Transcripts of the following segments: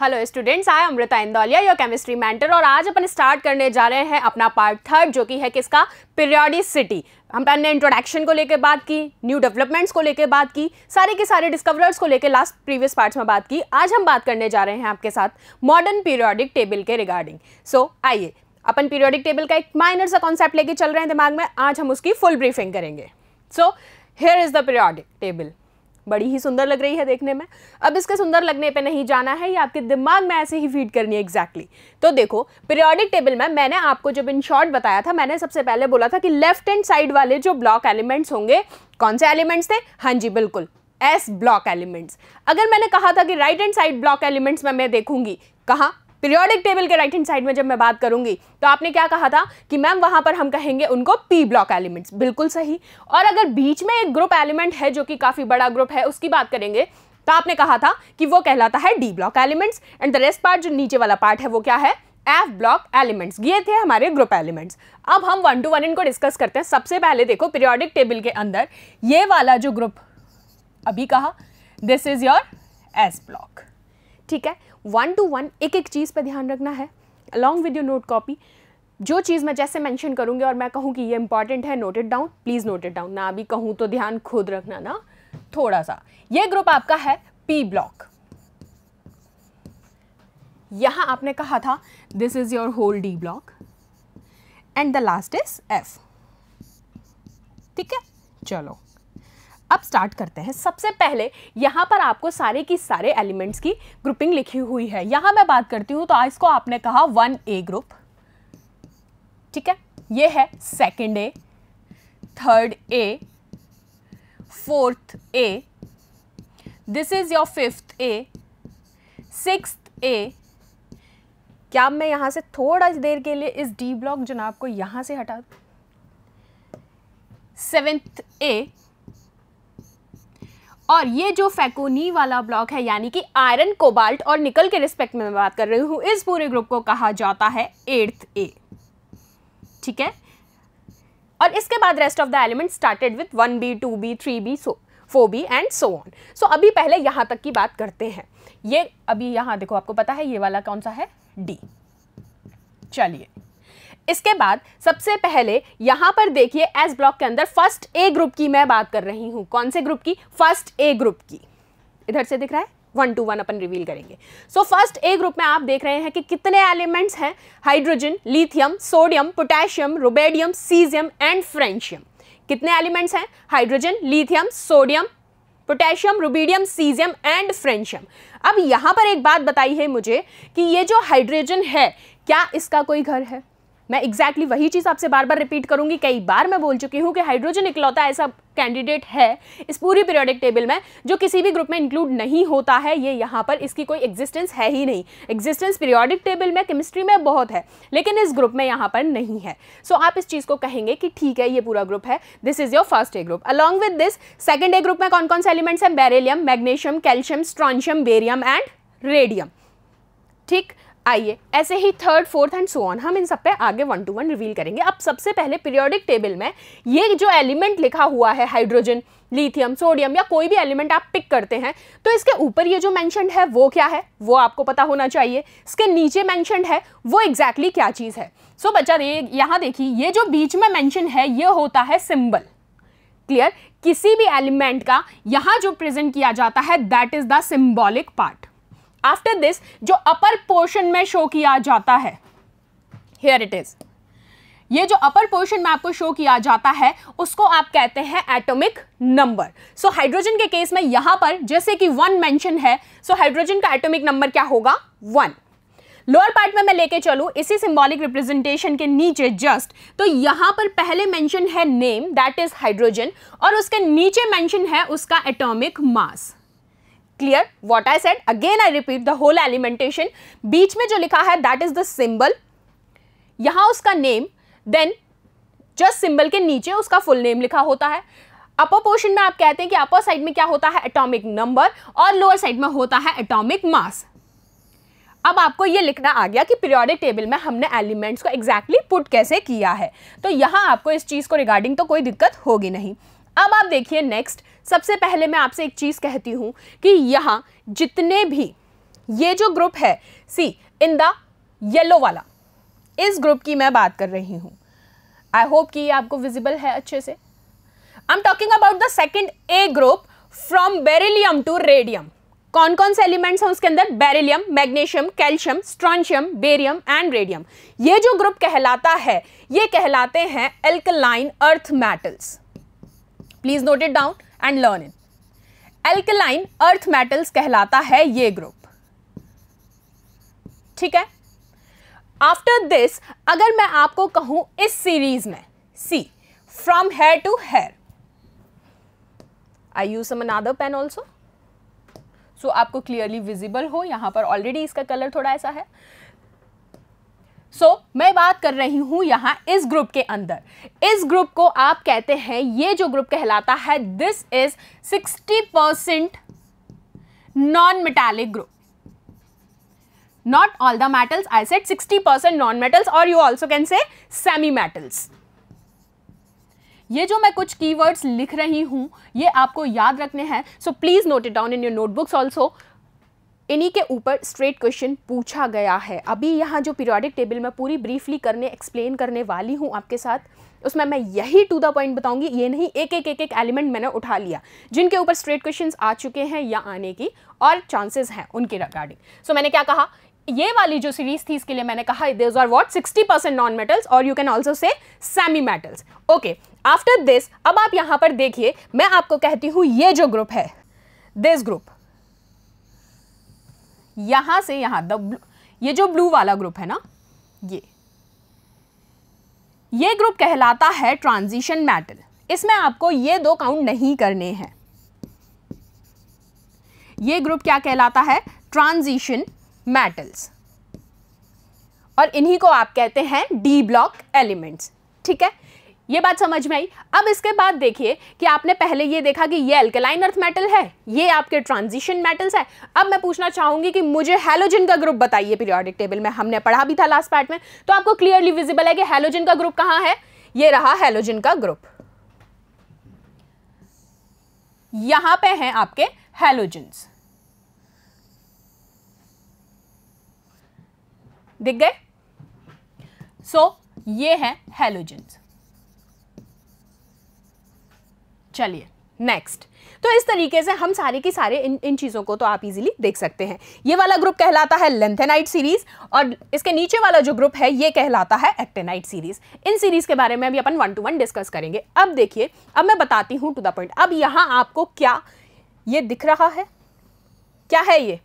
Hello students I Amrita Indauliya your chemistry mentor और आज अपन start करने जा रहे हैं अपना पार्ट थर्ड जो कि है किसका पीरियडिसिटी हम पहले इंट्रोडक्शन को लेकर बात की न्यू डेवलपमेंट्स को लेकर बात की सारे के सारे डिस्कवरर्स को लेकर लास्ट प्रीवियस पार्ट्स में बात की आज हम बात करने जा रहे हैं आपके साथ मॉडर्न पीरियडिक टेबल के रिगार्डिंग सो so, आइए अपन पीरियडिक टेबल का एक माइनर सा कॉन्सेप्ट लेके चल रहे हैं दिमाग में आज हम उसकी फुल ब्रीफिंग करेंगे so here is the periodic table बड़ी ही सुंदर लग रही है देखने में अब इसके सुंदर लगने पे नहीं जाना है ये आपके दिमाग में ऐसे ही फीड करनी है एग्जैक्टली exactly. तो देखो पीरियोडिक टेबल में मैंने आपको जब इन शॉर्ट बताया था मैंने सबसे पहले बोला था कि लेफ्ट एंड साइड वाले जो ब्लॉक एलिमेंट्स होंगे कौन से एलिमेंट्स थे हाँ जी बिल्कुल एस ब्लॉक एलिमेंट्स अगर मैंने कहा था कि right end side block elements में मैं देखूंगी कहाँ पीरियोडिक टेबल के राइट हैंड साइड में जब मैं बात करूंगी तो आपने क्या कहा था कि मैम वहां पर हम कहेंगे उनको पी ब्लॉक एलिमेंट्स बिल्कुल सही और अगर बीच में एक ग्रुप एलिमेंट है जो कि काफ़ी बड़ा ग्रुप है उसकी बात करेंगे तो आपने कहा था कि वो कहलाता है D block elements and the rest part जो नीचे वाला पार्ट है वो क्या है एफ ब्लॉक एलिमेंट्स ये थे हमारे ग्रुप एलिमेंट्स अब हम वन टू वन इनको डिस्कस करते हैं सबसे पहले देखो पीरियोडिक टेबल के अंदर ये वाला जो ग्रुप अभी कहा this is your S block ठीक है वन टू वन एक एक चीज़ पर ध्यान रखना है along with your note copy जो चीज़ मैं जैसे मेंशन करूँगी और मैं कहूँ कि ये इंपॉर्टेंट है noted down please noted down ना अभी कहूँ तो ध्यान खुद रखना ना थोड़ा सा ये ग्रुप आपका है पी ब्लॉक यहां आपने कहा था this is your whole D block and the last is F ठीक है चलो अब स्टार्ट करते हैं सबसे पहले यहाँ पर आपको सारे की सारे एलिमेंट्स की ग्रुपिंग लिखी हुई है यहाँ मैं बात करती हूँ तो आज को आपने कहा वन ए ग्रुप ठीक है ये है second A third A fourth A this is your fifth A six A क्या मैं यहाँ से थोड़ा देर के लिए इस डी ब्लॉक जनाब को यहाँ से हटा दू सेवेंथ ए और ये जो फैकोनी वाला ब्लॉक है यानी कि आयरन कोबाल्ट और निकल के रिस्पेक्ट में मैं बात कर रही हूँ इस पूरे ग्रुप को कहा जाता है एर्थ ए ठीक है और इसके बाद rest of the element started with one B two B three B so four B and so on so अभी पहले यहाँ तक की बात करते हैं ये अभी यहाँ देखो आपको पता है ये वाला कौन सा है डी चलिए इसके बाद सबसे पहले यहां पर देखिए एस ब्लॉक के अंदर फर्स्ट ए ग्रुप की मैं बात कर रही हूं कौन से ग्रुप की फर्स्ट ए ग्रुप की इधर से दिख रहा है वन टू वन अपन रिवील करेंगे सो फर्स्ट ए ग्रुप में आप देख रहे हैं कि कितने एलिमेंट्स हैं hydrogen lithium sodium potassium rubidium caesium and francium कितने एलिमेंट्स हैं hydrogen lithium sodium potassium rubidium caesium and francium अब यहां पर एक बात बताई है मुझे कि ये जो हाइड्रोजन है क्या इसका कोई घर है मैं एग्जैक्टली exactly वही चीज़ आपसे बार बार रिपीट करूंगी कई बार मैं बोल चुकी हूँ कि हाइड्रोजन इकलौता ऐसा कैंडिडेट है इस पूरी पीरियोडिक टेबल में जो किसी भी ग्रुप में इंक्लूड नहीं होता है ये यहाँ पर इसकी कोई एग्जिस्टेंस है ही नहीं एग्जिस्टेंस पीरियोडिक टेबल में केमिस्ट्री में बहुत है लेकिन इस ग्रुप में यहाँ पर नहीं है सो so, आप इस चीज़ को कहेंगे कि ठीक है ये पूरा ग्रुप है this is your first A group along with this second A group में कौन कौन से एलिमेंट्स हैं beryllium magnesium calcium strontium barium and radium ठीक आइए ऐसे ही third fourth and so on हम इन सब पे आगे वन टू वन रिवील करेंगे अब सबसे पहले पीरियोडिक टेबल में ये जो एलिमेंट लिखा हुआ है हाइड्रोजन लिथियम सोडियम या कोई भी एलिमेंट आप पिक करते हैं तो इसके ऊपर ये जो मैंशनड है वो क्या है वो आपको पता होना चाहिए इसके नीचे मैंशनड है वो एग्जैक्टली exactly क्या चीज़ है सो so, बच्चा ये यहाँ देखिए ये जो बीच में मैंशन है ये होता है सिम्बल क्लियर किसी भी एलिमेंट का यहाँ जो प्रेजेंट किया जाता है that is the symbolic part after this जो अपर पोर्शन में शो किया जाता है हेयर इट इज ये जो अपर पोर्शन में आपको शो किया जाता है उसको आप कहते हैं एटॉमिक नंबर सो हाइड्रोजन के केस में यहां पर जैसे कि वन मेंशन है सो so हाइड्रोजन का एटॉमिक नंबर क्या होगा वन लोअर पार्ट में मैं लेके चलू इसी सिंबॉलिक रिप्रेजेंटेशन के नीचे जस्ट तो यहां पर पहले मेंशन है नेम दैट इज हाइड्रोजन और उसके नीचे मेंशन है उसका atomic mass clear what I said again I repeat the whole एलिमेंटेशन बीच में जो लिखा है दैट इज द सिंबल यहां उसका नेम देन जस्ट सिंबल के नीचे उसका फुल नेम लिखा होता है अपर पोर्शन में आप कहते हैं कि अपर साइड में क्या होता है एटॉमिक नंबर और लोअर साइड में होता है एटॉमिक मास अब आपको ये लिखना आ गया कि पीरियोडिक टेबल में हमने एलिमेंट्स को एग्जैक्टली exactly पुट कैसे किया है तो यहां आपको इस चीज़ को रिगार्डिंग तो कोई दिक्कत होगी नहीं अब आप देखिए नेक्स्ट सबसे पहले मैं आपसे एक चीज़ कहती हूँ कि यहाँ जितने भी ये जो ग्रुप है सी इन द येलो वाला इस ग्रुप की मैं बात कर रही हूँ आई होप कि ये आपको विजिबल है अच्छे से I am talking about the second A group from beryllium to radium कौन कौन से एलिमेंट्स हैं उसके अंदर beryllium magnesium calcium strontium barium and radium ये जो ग्रुप कहलाता है ये कहलाते हैं alkaline earth metals please note it down and learn in alkaline earth metals कहलाता है ये ग्रुप ठीक है आफ्टर दिस अगर मैं आपको कहूं इस सीरीज में see from here to here I use some another pen also so आपको क्लियरली विजिबल हो यहां पर ऑलरेडी इसका कलर थोड़ा ऐसा है सो so, मैं बात कर रही हूं यहां इस ग्रुप के अंदर इस ग्रुप को आप कहते हैं ये जो ग्रुप कहलाता है this is 60 percent non metallic group not all the metals I said 60% non metals और you also can say semi metals ये जो मैं कुछ कीवर्ड्स लिख रही हूं ये आपको याद रखने हैं so please note it down in your notebooks also इन्हीं के ऊपर स्ट्रेट क्वेश्चन पूछा गया है अभी यहाँ जो पीरियडिक टेबल मैं पूरी ब्रीफली करने एक्सप्लेन करने वाली हूँ आपके साथ उसमें मैं यही टू द पॉइंट बताऊंगी ये नहीं एक एक एक एक एलिमेंट मैंने उठा लिया जिनके ऊपर स्ट्रेट क्वेश्चंस आ चुके हैं या आने की और चांसेस हैं उनके रिगार्डिंग सो मैंने क्या कहा ये वाली जो सीरीज थी इसके लिए मैंने कहा these are what sixty percent non metals और you can also say semi metals okay after this अब आप यहाँ पर देखिए मैं आपको कहती हूँ ये जो ग्रुप है दिस ग्रुप यहां से यहां द ये जो ब्लू वाला ग्रुप है ना ये ये ग्रुप कहलाता है ट्रांजिशन मेटल इसमें आपको ये दो काउंट नहीं करने हैं ये ग्रुप क्या कहलाता है ट्रांजिशन मेटल्स और इन्हीं को आप कहते हैं डी ब्लॉक एलिमेंट्स ठीक है ये बात समझ में आई अब इसके बाद देखिए कि आपने पहले ये देखा कि ये एल्केलाइन अर्थ मेटल है ये आपके ट्रांजिशन मेटल्स है अब मैं पूछना चाहूंगी कि मुझे हेलोजन का ग्रुप बताइए पीरियोडिक टेबल में हमने पढ़ा भी था लास्ट पार्ट में तो आपको क्लियरली विजिबल है कि हेलोजन का ग्रुप कहाँ है ये रहा हेलोजन का ग्रुप यहां पे हैं आपके हेलोजन्स दिख गए सो so, ये हैं हेलोजन्स चलिए नेक्स्ट तो इस तरीके से हम सारे के सारे इन इन चीज़ों को तो आप इजीली देख सकते हैं ये वाला ग्रुप कहलाता है लेंथेनाइट सीरीज और इसके नीचे वाला जो ग्रुप है ये कहलाता है एक्टेनाइट सीरीज इन सीरीज के बारे में अभी अपन वन टू वन डिस्कस करेंगे अब देखिए अब मैं बताती हूँ टू द पॉइंट अब यहाँ आपको क्या ये दिख रहा है क्या है ये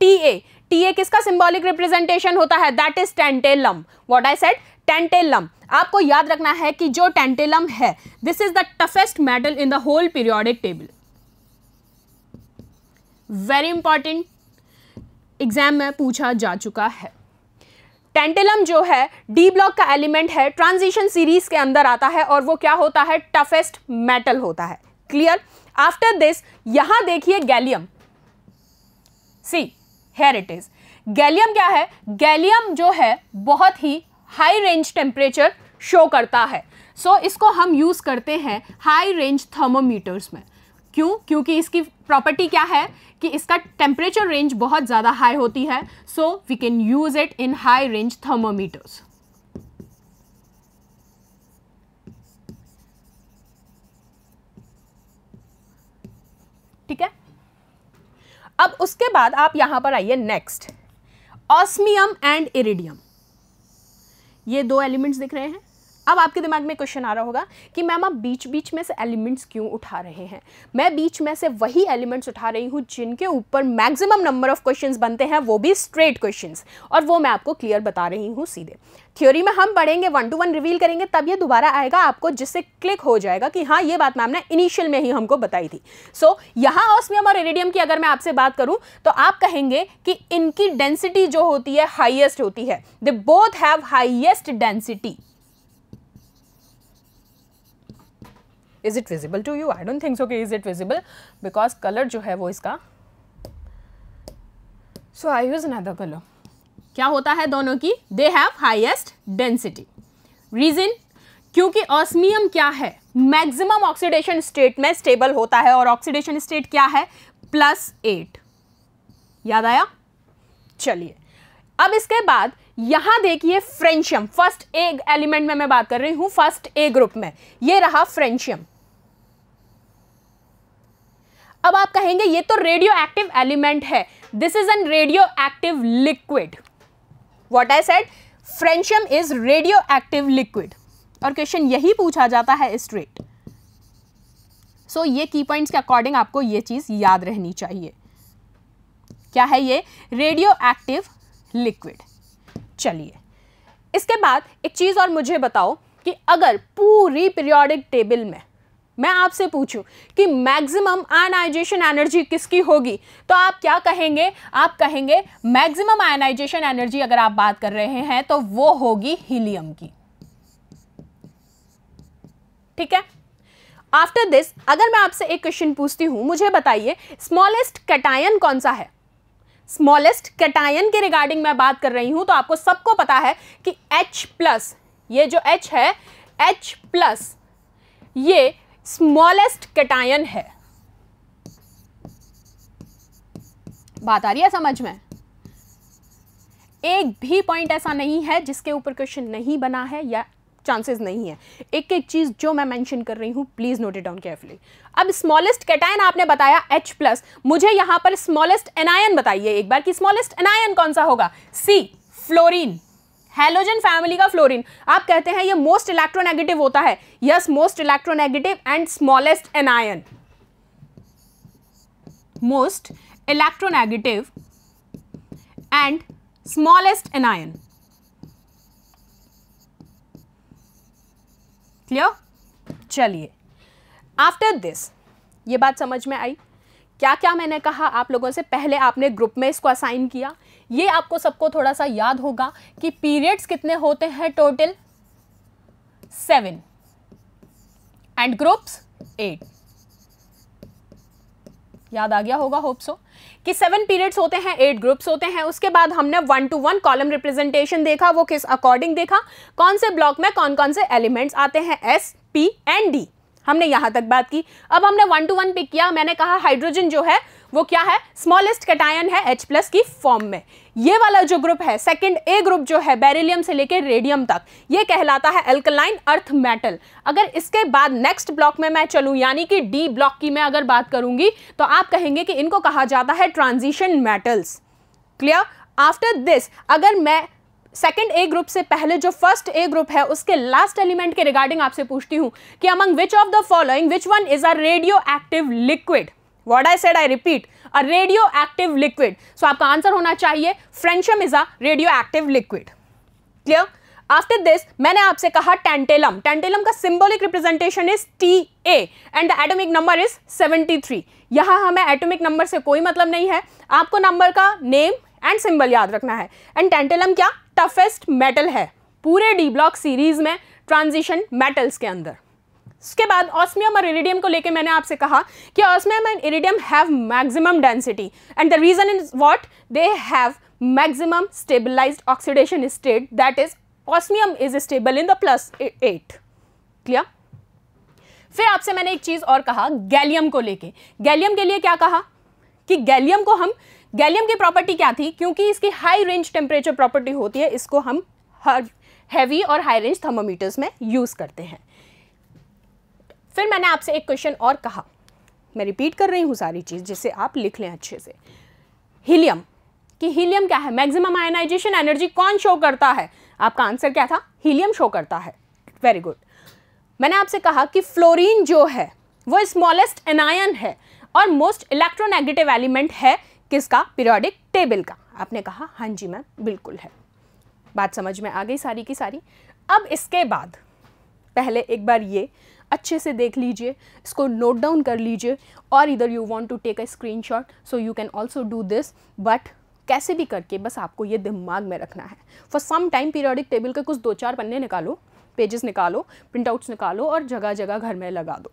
टी ए टीए किसका सिंबॉलिक रिप्रेजेंटेशन होता है that is tantalum what I said tantalum आपको याद रखना है कि जो टेंटेलम है this is the toughest metal in the whole periodic table very important exam में पूछा जा चुका है टेंटेलम जो है डी ब्लॉक का एलिमेंट है ट्रांजिशन सीरीज के अंदर आता है और वो क्या होता है टफेस्ट मेटल होता है क्लियर आफ्टर दिस यहां देखिए gallium see here it is gallium क्या है गैलियम जो है बहुत ही हाई रेंज टेम्परेचर शो करता है सो so, इसको हम यूज़ करते हैं हाई रेंज थर्मोमीटर्स में क्यों क्योंकि इसकी प्रॉपर्टी क्या है कि इसका टेम्परेचर रेंज बहुत ज़्यादा हाई होती है so we can use it in high range thermometers ठीक है अब उसके बाद आप यहां पर आइए नेक्स्ट ऑस्मियम एंड इरिडियम ये दो एलिमेंट्स दिख रहे हैं अब आपके दिमाग में क्वेश्चन आ रहा होगा कि मैम आप बीच बीच में से एलिमेंट्स क्यों उठा रहे हैं मैं बीच में से वही एलिमेंट्स उठा रही हूँ जिनके ऊपर मैक्सिमम नंबर ऑफ क्वेश्चंस बनते हैं वो भी स्ट्रेट क्वेश्चंस और वो मैं आपको क्लियर बता रही हूँ सीधे थ्योरी में हम पढ़ेंगे वन टू वन रिवील करेंगे तब ये दोबारा आएगा आपको जिससे क्लिक हो जाएगा कि हाँ ये बात मैम ने इनिशियल में ही हमको बताई थी सो so, यहाँ ऑस्मियम और इरिडियम की अगर मैं आपसे बात करूँ तो आप कहेंगे कि इनकी डेंसिटी जो होती है हाइएस्ट होती है they both have highest density is it visible to you I don't think so कि is it visible because colour जो है वो इसका so I use another colour क्या होता है दोनों की they have highest density reason क्योंकि ऑस्मियम क्या है मैक्सिमम ऑक्सीडेशन स्टेट में स्टेबल होता है और ऑक्सीडेशन स्टेट क्या है प्लस एट याद आया चलिए अब इसके बाद यहां देखिए फ्रेंशियम फर्स्ट ए एलिमेंट में मैं बात कर रही हूं फर्स्ट ए ग्रुप में ये रहा फ्रेंशियम अब आप कहेंगे ये तो रेडियो एक्टिव एलिमेंट है this is an radioactive liquid what I said francium is radioactive liquid और क्वेश्चन यही पूछा जाता है स्ट्रेट सो so, ये की पॉइंट्स के अकॉर्डिंग आपको ये चीज़ याद रहनी चाहिए क्या है ये रेडियो एक्टिव लिक्विड चलिए इसके बाद एक चीज़ और मुझे बताओ कि अगर पूरी पीरियोडिक टेबल में मैं आपसे पूछूं कि मैक्सिमम आयनाइजेशन एनर्जी किसकी होगी तो आप क्या कहेंगे आप कहेंगे मैक्सिमम आयनाइजेशन एनर्जी अगर आप बात कर रहे हैं तो वो होगी हीलियम की ठीक है आफ्टर दिस अगर मैं आपसे एक क्वेश्चन पूछती हूं मुझे बताइए स्मॉलेस्ट कैटायन कौन सा है स्मॉलेस्ट कैटायन के रिगार्डिंग मैं बात कर रही हूं तो आपको सबको पता है कि H प्लस ये जो H है H प्लस ये स्मॉलेस्ट कैटायन है बात आ रही है समझ में एक भी पॉइंट ऐसा नहीं है जिसके ऊपर क्वेश्चन नहीं बना है या चांसेस नहीं है एक एक चीज़ जो मैं मेंशन कर रही हूं please note it down carefully अब स्मॉलेस्ट कैटायन आपने बताया एच प्लस मुझे यहां पर स्मॉलेस्ट एनायन बताइए एक बार कि स्मॉलेस्ट एनायन कौन सा होगा सी फ्लोरीन हेलोजन फैमिली का फ्लोरीन आप कहते हैं ये मोस्ट इलेक्ट्रोनेगेटिव होता है yes most electronegative and smallest anion most electronegative and smallest anion clear चलिए आफ्टर दिस ये बात समझ में आई क्या क्या मैंने कहा आप लोगों से पहले आपने ग्रुप में इसको असाइन किया ये आपको सबको थोड़ा सा याद होगा कि पीरियड्स कितने होते हैं total seven and groups eight याद आ गया होगा होप्सो कि सेवन पीरियड्स होते हैं एट ग्रुप्स होते हैं उसके बाद हमने one two one column representation देखा वो किस अकॉर्डिंग देखा कौन से ब्लॉक में कौन कौन से एलिमेंट्स आते हैं एस पी एंड डी हमने यहां तक बात की अब हमने वन टू वन पिक किया मैंने कहा हाइड्रोजन जो है वो क्या है स्मॉलेस्ट कैटायन है H की फॉर्म में ये वाला जो ग्रुप है सेकंड ए ग्रुप जो है बेरिलियम से लेकर रेडियम तक ये कहलाता है एल्कलाइन अर्थ मेटल अगर इसके बाद नेक्स्ट ब्लॉक में मैं चलूं यानी कि डी ब्लॉक की मैं अगर बात करूंगी तो आप कहेंगे कि इनको कहा जाता है transition metals clear after this अगर मैं सेकेंड ए ग्रुप से पहले जो फर्स्ट ए ग्रुप है उसके लास्ट एलिमेंट के रिगार्डिंग आपसे पूछती हूं कि among which of the following which one is a radioactive liquid what I said I repeat a radioactive liquid so आपका आंसर होना चाहिए francium is a radioactive liquid clear after this मैंने आपसे कहा tantalum tantalum का symbolic representation is T A and the atomic number is 73 यहां हमें atomic number से कोई मतलब नहीं है आपको नंबर का नेम एंड सिंबल याद रखना है एंड टेंटेलम क्या टफेस्ट मेटल है पूरे डी ब्लॉक सीरीज में ट्रांजिशन मेटल्स के अंदर उसके बाद ऑस्मियम और इरिडियम को लेके मैंने आपसे कहा कि osmium and iridium have maximum density and the reason is what they have maximum stabilised oxidation state that is osmium is stable in the plus eight clear फिर आपसे मैंने एक चीज़ और कहा गैलियम को लेके गैलियम के लिए क्या कहा कि गैलियम को हम गैलियम की प्रॉपर्टी क्या थी क्योंकि इसकी हाई रेंज टेम्परेचर प्रॉपर्टी होती है इसको हम हैवी और हाई रेंज थर्मोमीटर्स में यूज़ करते हैं फिर मैंने आपसे एक क्वेश्चन और कहा मैं रिपीट कर रही हूँ सारी चीज़ जिसे आप लिख लें अच्छे से हीलियम कि हीलियम क्या है मैक्सिमम आयनाइजेशन एनर्जी कौन शो करता है आपका आंसर क्या था हीलियम शो करता है वेरी गुड मैंने आपसे कहा कि फ्लोरीन जो है वो स्मॉलेस्ट एनायन है और मोस्ट इलेक्ट्रोनेगेटिव एलिमेंट है किसका पीरियोडिक टेबल का आपने कहा हाँ जी मैम बिल्कुल है बात समझ में आ गई सारी की सारी अब इसके बाद पहले एक बार ये अच्छे से देख लीजिए इसको नोट डाउन कर लीजिए और इधर you want to take a screenshot so you can also do this but कैसे भी करके बस आपको ये दिमाग में रखना है for some time periodic table के कुछ दो चार पन्ने निकालो पेजेस निकालो प्रिंटआउट्स निकालो और जगह जगह घर में लगा दो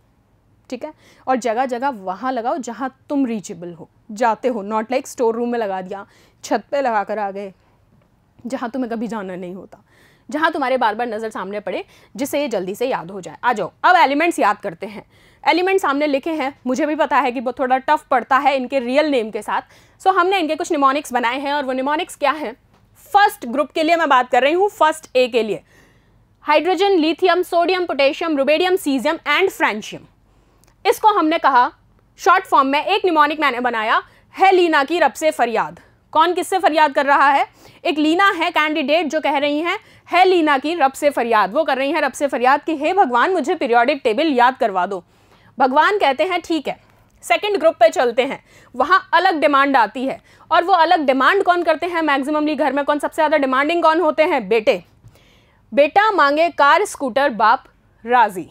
ठीक है और जगह जगह वहाँ लगाओ जहाँ तुम रीचेबल हो जाते हो नॉट लाइक स्टोर रूम में लगा दिया छत पे लगा कर आ गए जहाँ तुम्हें कभी जाना नहीं होता जहाँ तुम्हारे बार बार नज़र सामने पड़े जिसे ये जल्दी से याद हो जाए आ जाओ अब एलिमेंट्स याद करते हैं एलिमेंट्स सामने लिखे हैं मुझे भी पता है कि वो थोड़ा टफ पड़ता है इनके रियल नेम के साथ सो हमने इनके कुछ निमोनिक्स बनाए हैं और वो निमोनिक्स क्या हैं फर्स्ट ग्रुप के लिए मैं बात कर रही हूँ फर्स्ट ए के लिए hydrogen lithium sodium potassium rubidium caesium and francium इसको हमने कहा शॉर्ट फॉर्म में एक निमोनिक मैंने बनाया है लीना की रब से फरियाद कौन किससे फरियाद कर रहा है एक लीना है कैंडिडेट जो कह रही हैं है लीना की रब से फरियाद वो कर रही हैं रब से फरियाद कि हे भगवान मुझे पीरियोडिक टेबल याद करवा दो भगवान कहते हैं ठीक है सेकंड ग्रुप पे चलते हैं वहाँ अलग डिमांड आती है और वो अलग डिमांड कौन करते हैं मैक्सिममली घर में कौन सबसे ज़्यादा डिमांडिंग कौन होते हैं बेटे बेटा मांगे कार स्कूटर बाप राज़ी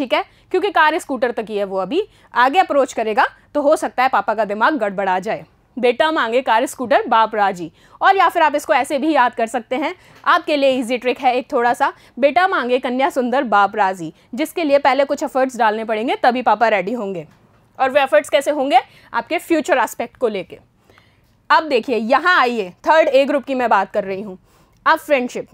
ठीक है क्योंकि कार स्कूटर तक ही है वो अभी आगे अप्रोच करेगा तो हो सकता है पापा का दिमाग गड़बड़ा जाए बेटा मांगे कार स्कूटर बाप राजी और या फिर आप इसको ऐसे भी याद कर सकते हैं आपके लिए इजी ट्रिक है एक थोड़ा सा बेटा मांगे कन्या सुंदर बाप राजी जिसके लिए पहले कुछ एफर्ट्स डालने पड़ेंगे तभी पापा रेडी होंगे और वे एफर्ट्स कैसे होंगे आपके फ्यूचर एस्पेक्ट को लेके अब देखिए यहाँ आइए थर्ड ए ग्रुप की मैं बात कर रही हूँ अब फ्रेंडशिप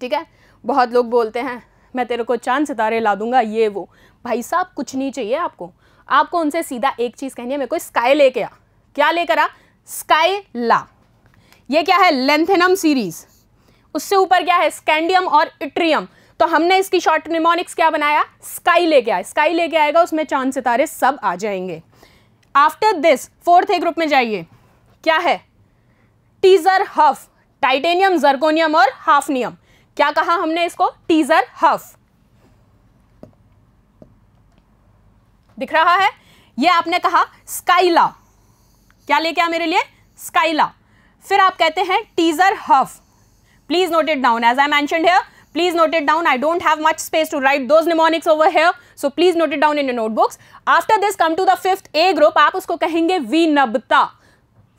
ठीक है बहुत लोग बोलते हैं मैं तेरे को चांद सितारे ला दूंगा ये वो भाई साहब कुछ नहीं चाहिए आपको आपको उनसे सीधा एक चीज़ कहनी है मेरे को स्काई लेके आ क्या लेकर आ स्काई ला ये क्या है लेंथेनम सीरीज उससे ऊपर क्या है स्कैंडियम और इट्रियम तो हमने इसकी शॉर्ट निमोनिक्स क्या बनाया स्काई लेके आए स्काई लेके आएगा उसमें चांद सितारे सब आ जाएंगे after this fourth A group में जाइए क्या है टीजर हफ टाइटेनियम जर्कोनियम और हाफनियम क्या कहा हमने इसको टीजर हफ दिख रहा है ये आपने कहा स्काइला क्या लेके आ मेरे लिए स्काइला फिर आप कहते हैं टीजर हफ please note it down as I mention here please note it down I don't have much space to write those mnemonics over here so please note it down in notebooks after this come to the fifth A group आप उसको कहेंगे V नबता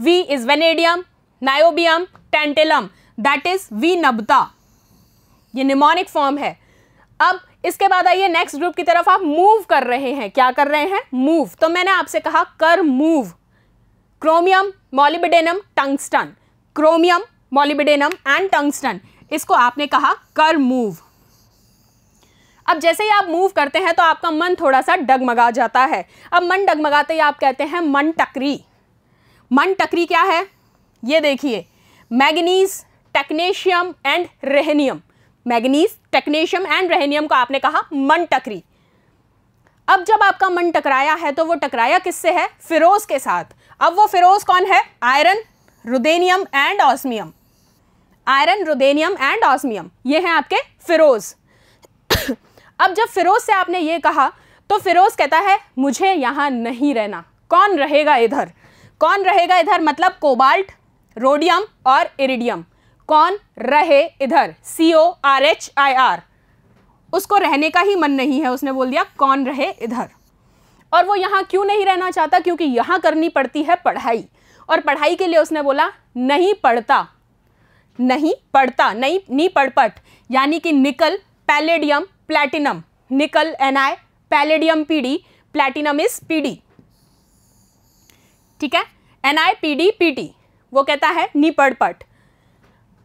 V is vanadium niobium tantalum that is V नबता ये mnemonic form है अब इसके बाद आइए नेक्स्ट ग्रुप की तरफ आप मूव कर रहे हैं क्या कर रहे हैं मूव तो मैंने आपसे कहा कर move chromium molybdenum tungsten chromium molybdenum and tungsten इसको आपने कहा कर मूव अब जैसे ही आप मूव करते हैं तो आपका मन थोड़ा सा डगमगा जाता है अब मन डगमगाते ही आप कहते हैं मन टकरी मन टकरी क्या है ये देखिए manganese technetium and rhenium manganese technetium and rhenium को आपने कहा मन टकरी अब जब आपका मन टकराया है तो वो टकराया किससे है फिरोज के साथ अब वो फिरोज कौन है iron ruthenium and osmium iron ruthenium and osmium ये हैं आपके फिरोज अब जब फिरोज से आपने ये कहा तो फिरोज कहता है मुझे यहां नहीं रहना कौन रहेगा इधर कौन रहेगा इधर मतलब कोबाल्ट रोडियम और इरिडियम कौन रहे इधर C O R H I R उसको रहने का ही मन नहीं है उसने बोल दिया कौन रहे इधर और वो यहाँ क्यों नहीं रहना चाहता क्योंकि यहाँ करनी पड़ती है पढ़ाई और पढ़ाई के लिए उसने बोला नहीं पढ़ता नहीं पढ़ता नहीं नी पढ़पट यानी कि nickel palladium platinum nickel N I palladium P D platinum is P D ठीक है N I P D P T वो कहता है नी पढ़पट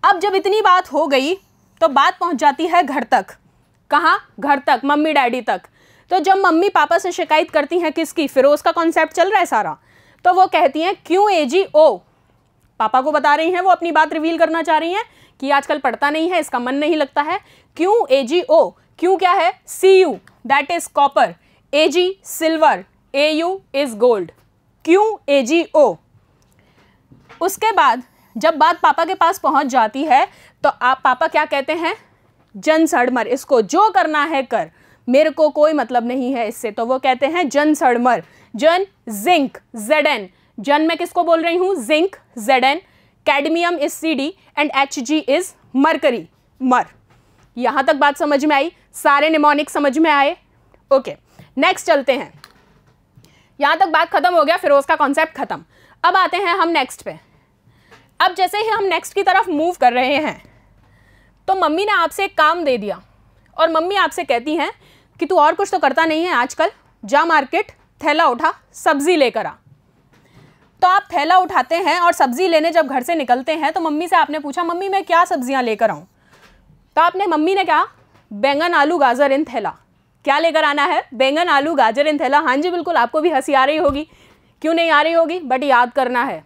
अब जब इतनी बात हो गई तो बात पहुंच जाती है घर तक कहाँ घर तक मम्मी डैडी तक तो जब मम्मी पापा से शिकायत करती हैं किसकी फिरोज़ का कॉन्सेप्ट चल रहा है सारा तो वो कहती हैं क्यों ए जी ओ पापा को बता रही हैं वो अपनी बात रिवील करना चाह रही हैं कि आजकल पढ़ता नहीं है इसका मन नहीं लगता है क्यों ए जी ओ क्यों क्या है C U that is copper A G silver A U is gold क्यों ए जी ओ उसके बाद जब बात पापा के पास पहुंच जाती है तो आप पापा क्या कहते हैं जन सड़मर इसको जो करना है कर मेरे को कोई मतलब नहीं है इससे तो वो कहते हैं जन सड़मर जन जिंक जेड एन जन मैं किसको बोल रही हूँ zinc Z N cadmium is C D and H G is mercury मर यहाँ तक बात समझ में आई सारे निमोनिक समझ में आए ओके नेक्स्ट चलते हैं यहाँ तक बात खत्म हो गया फिरोज का कॉन्सेप्ट खत्म अब आते हैं हम नेक्स्ट पे अब जैसे ही हम नेक्स्ट की तरफ मूव कर रहे हैं तो मम्मी ने आपसे एक काम दे दिया और मम्मी आपसे कहती हैं कि तू और कुछ तो करता नहीं है आजकल जा मार्केट थैला उठा सब्ज़ी लेकर आ तो आप थैला उठाते हैं और सब्ज़ी लेने जब घर से निकलते हैं तो मम्मी से आपने पूछा मम्मी मैं क्या सब्ज़ियाँ लेकर आऊँ तो आपने मम्मी ने कहा बैंगन आलू गाजर इन थैला क्या लेकर आना है बैंगन आलू गाजर इन थैला हाँ जी बिल्कुल आपको भी हंसी आ रही होगी क्यों नहीं आ रही होगी बट याद करना है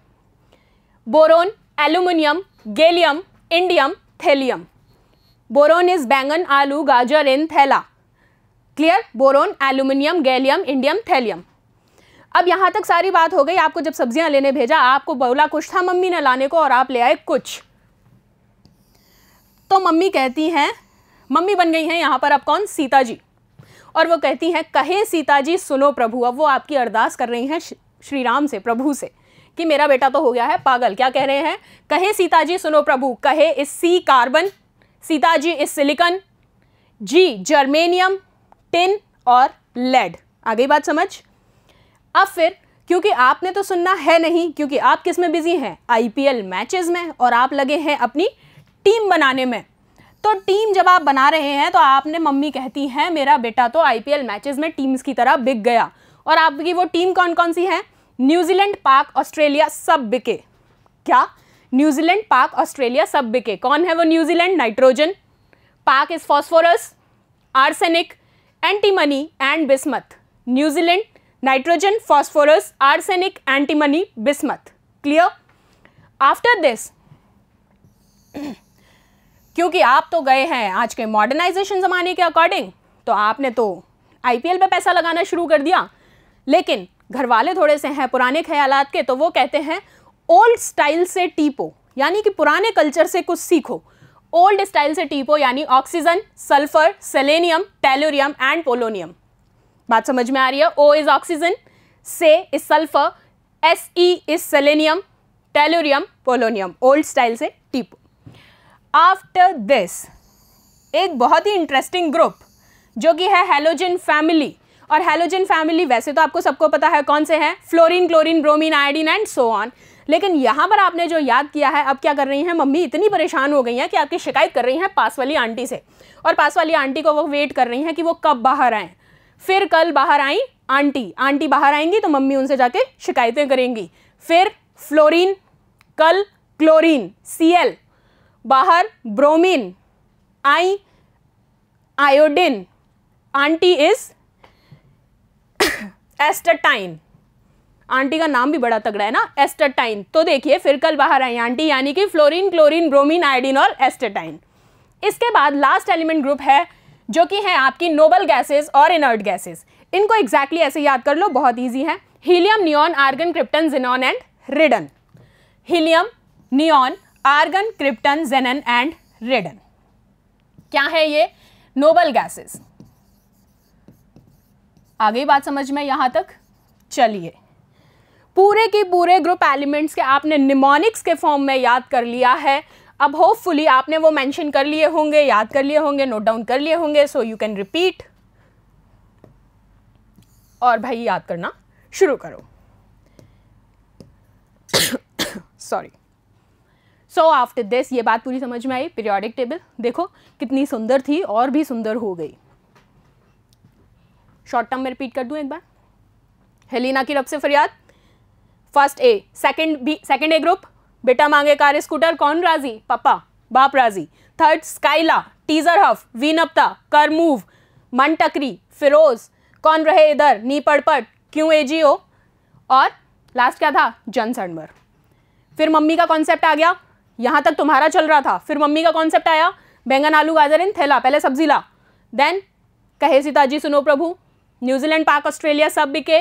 boron aluminium gallium indium thallium boron is बैंगन आलू गाजर इन थैला clear boron aluminium gallium indium thallium अब यहाँ तक सारी बात हो गई आपको जब सब्जियां लेने भेजा आपको बोला कुछ था मम्मी ने लाने को और आप ले आए कुछ तो मम्मी कहती हैं मम्मी बन गई हैं यहाँ पर अब कौन सीता जी और वो कहती हैं कहे सीता जी सुनो प्रभु अब वो आपकी अरदास कर रही हैं श्री राम से प्रभु से कि मेरा बेटा तो हो गया है पागल क्या कह रहे हैं कहे सीता जी सुनो प्रभु कहे इस सी कार्बन सीता जी इस सिलिकन जी जर्मेनियम टिन और लेड आ गई बात समझ अब फिर क्योंकि आपने तो सुनना है नहीं क्योंकि आप किस में बिजी हैं आईपीएल मैचेस में और आप लगे हैं अपनी टीम बनाने में तो टीम जब आप बना रहे हैं तो आपने मम्मी कहती हैं मेरा बेटा तो आईपीएल मैचेस में टीम्स की तरह बिक गया और आपकी वो टीम कौन कौन सी है न्यूजीलैंड पाक ऑस्ट्रेलिया सब बिके क्या न्यूजीलैंड पाक ऑस्ट्रेलिया सब बिके कौन है वो न्यूजीलैंड नाइट्रोजन पाक is phosphorus arsenic antimony and bismuth New Zealand nitrogen phosphorus arsenic antimony bismuth clear after this क्योंकि आप तो गए हैं आज के मॉडर्नाइजेशन ज़माने के अकॉर्डिंग तो आपने तो आईपीएल पे पैसा लगाना शुरू कर दिया लेकिन घर वाले थोड़े से हैं पुराने ख्याल के तो वो कहते हैं ओल्ड स्टाइल से टीपो यानी कि पुराने कल्चर से कुछ सीखो ओल्ड स्टाइल से टीपो यानी oxygen sulphur selenium tellurium and polonium बात समझ में आ रही है O is oxygen S is sulphur S E is selenium tellurium polonium old style से टीपो आफ्टर दिस एक बहुत ही इंटरेस्टिंग ग्रुप जो कि है हेलोजिन फैमिली और हेलोजन फैमिली वैसे तो आपको सबको पता है कौन से हैं fluorine chlorine bromine iodine and so on लेकिन यहाँ पर आपने जो याद किया है अब क्या कर रही हैं मम्मी इतनी परेशान हो गई हैं कि आपकी शिकायत कर रही हैं पास वाली आंटी से और पास वाली आंटी को वो वेट कर रही हैं कि वो कब बाहर आएँ फिर कल बाहर आई आंटी आंटी बाहर आएंगी तो मम्मी उनसे जाके शिकायतें करेंगी फिर फ्लोरीन कल क्लोरीन सी बाहर bromine I iodine aunty is astatine aunty का नाम भी बड़ा तगड़ा है ना एस्टाटाइन तो देखिए फिर कल बाहर आई आंटी यानी कि फ्लोरीन क्लोरीन ब्रोमीन आयोडीन और एस्टाटाइन इसके बाद लास्ट एलिमेंट ग्रुप है जो कि है आपकी नोबल गैसेस और इनर्ट गैसेस इनको एग्जैक्टली exactly ऐसे याद कर लो बहुत ईजी है helium neon argon krypton xenon and radon helium neon argon krypton xenon and radon क्या है ये नोबल गैसेस आ गई बात समझ में यहाँ तक चलिए पूरे के पूरे ग्रुप एलिमेंट्स के आपने निमोनिक्स के फॉर्म में याद कर लिया है अब होपफुली आपने वो मेंशन कर लिए होंगे याद कर लिए होंगे नोट डाउन कर लिए होंगे सो यू कैन रिपीट और भाई याद करना शुरू करो सॉरी सो आफ्टर दिस ये बात पूरी समझ में आई पीरियोडिक टेबल देखो कितनी सुंदर थी और भी सुंदर हो गई शॉर्ट टर्म में रिपीट कर दूं एक बार हेलिना की रब से फरियाद first A second B second A group बेटा मांगे कार स्कूटर कौन राजी पापा बाप राजी थर्ड स्काइला टीजर हफ अपता कर मूव मन टकरी फिरोज कौन रहे इधर नी पड़ क्यों ए और लास्ट क्या था जन सडमर फिर मम्मी का कॉन्सेप्ट आ गया यहाँ तक तुम्हारा चल रहा था फिर मम्मी का कॉन्सेप्ट आया बैंगन आलू गाजर इन थैला पहले सब्जी ला देन कहे सीताजी सुनो प्रभु न्यूजीलैंड पाक ऑस्ट्रेलिया सब बिके